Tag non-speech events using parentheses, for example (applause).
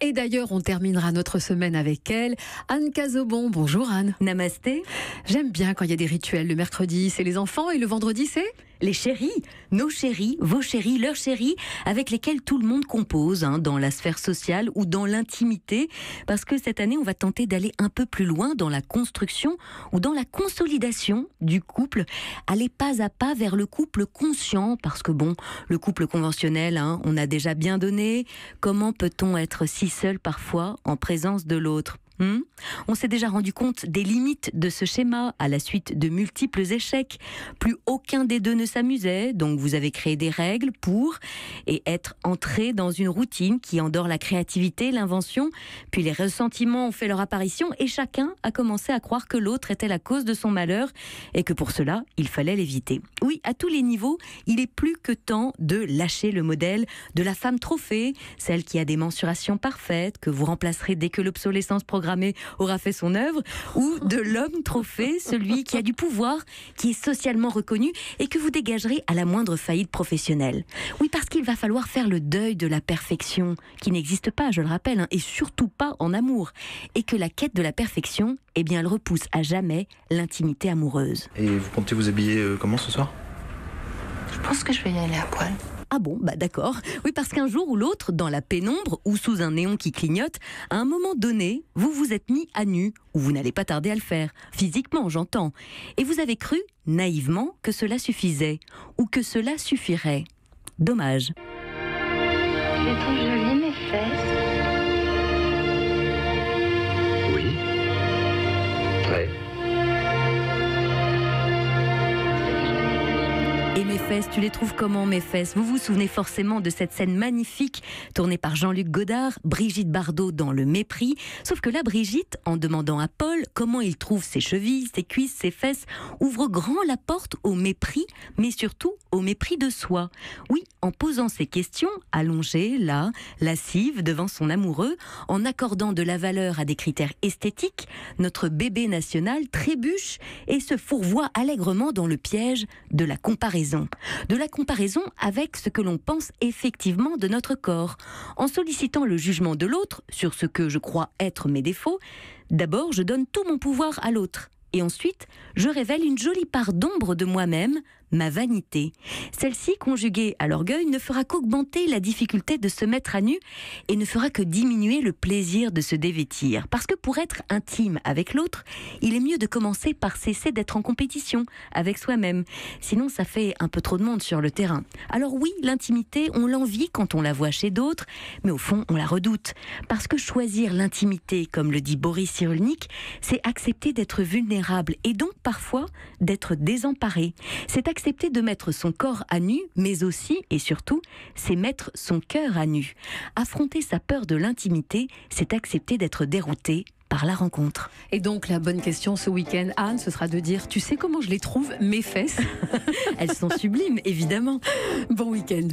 Et d'ailleurs, on terminera notre semaine avec elle. Anne Cazobon, bonjour Anne. Namasté. J'aime bien quand il y a des rituels. Le mercredi, c'est les enfants et le vendredi, c'est les chéris, nos chéris, vos chéris, leurs chéris, avec lesquels tout le monde compose hein, dans la sphère sociale ou dans l'intimité, parce que cette année, on va tenter d'aller un peu plus loin dans la construction ou dans la consolidation du couple, aller pas à pas vers le couple conscient, parce que bon, le couple conventionnel, hein, on a déjà bien donné, comment peut-on être si seul parfois en présence de l'autre Hmm On s'est déjà rendu compte des limites de ce schéma à la suite de multiples échecs. Plus aucun des deux ne s'amusait, donc vous avez créé des règles pour et être entré dans une routine qui endort la créativité, l'invention, puis les ressentiments ont fait leur apparition et chacun a commencé à croire que l'autre était la cause de son malheur et que pour cela, il fallait l'éviter. Oui, à tous les niveaux, il est plus que temps de lâcher le modèle de la femme trophée, celle qui a des mensurations parfaites, que vous remplacerez dès que l'obsolescence programmée aura fait son œuvre, ou de l'homme trophée, celui qui a du pouvoir, qui est socialement reconnu et que vous dégagerez à la moindre faillite professionnelle. Oui, parce qu'il va falloir faire le deuil de la perfection, qui n'existe pas, je le rappelle, hein, et surtout pas en amour, et que la quête de la perfection, eh bien, elle repousse à jamais l'intimité amoureuse. Et vous comptez vous habiller euh, comment ce soir Je pense que je vais y aller à poil. Ah bon, bah d'accord. Oui, parce qu'un jour ou l'autre, dans la pénombre ou sous un néon qui clignote, à un moment donné, vous vous êtes mis à nu, ou vous n'allez pas tarder à le faire, physiquement j'entends, et vous avez cru, naïvement, que cela suffisait, ou que cela suffirait. Dommage. mes fesses. fesses, tu les trouves comment mes fesses Vous vous souvenez forcément de cette scène magnifique tournée par Jean-Luc Godard, Brigitte Bardot dans Le Mépris. Sauf que là, Brigitte, en demandant à Paul comment il trouve ses chevilles, ses cuisses, ses fesses, ouvre grand la porte au mépris, mais surtout au mépris de soi. Oui, en posant ces questions, allongée, là, lascive, devant son amoureux, en accordant de la valeur à des critères esthétiques, notre bébé national trébuche et se fourvoie allègrement dans le piège de la comparaison de la comparaison avec ce que l'on pense effectivement de notre corps, en sollicitant le jugement de l'autre sur ce que je crois être mes défauts. D'abord, je donne tout mon pouvoir à l'autre, et ensuite, je révèle une jolie part d'ombre de moi-même ma vanité. Celle-ci, conjuguée à l'orgueil, ne fera qu'augmenter la difficulté de se mettre à nu et ne fera que diminuer le plaisir de se dévêtir. Parce que pour être intime avec l'autre, il est mieux de commencer par cesser d'être en compétition avec soi-même. Sinon, ça fait un peu trop de monde sur le terrain. Alors oui, l'intimité, on l'envie quand on la voit chez d'autres, mais au fond, on la redoute. Parce que choisir l'intimité, comme le dit Boris Cyrulnik, c'est accepter d'être vulnérable et donc parfois d'être désemparé. C'est accepter de mettre son corps à nu, mais aussi et surtout, c'est mettre son cœur à nu. Affronter sa peur de l'intimité, c'est accepter d'être dérouté par la rencontre. Et donc la bonne question ce week-end, Anne, ce sera de dire, tu sais comment je les trouve, mes fesses (laughs) Elles sont sublimes, évidemment. Bon week-end.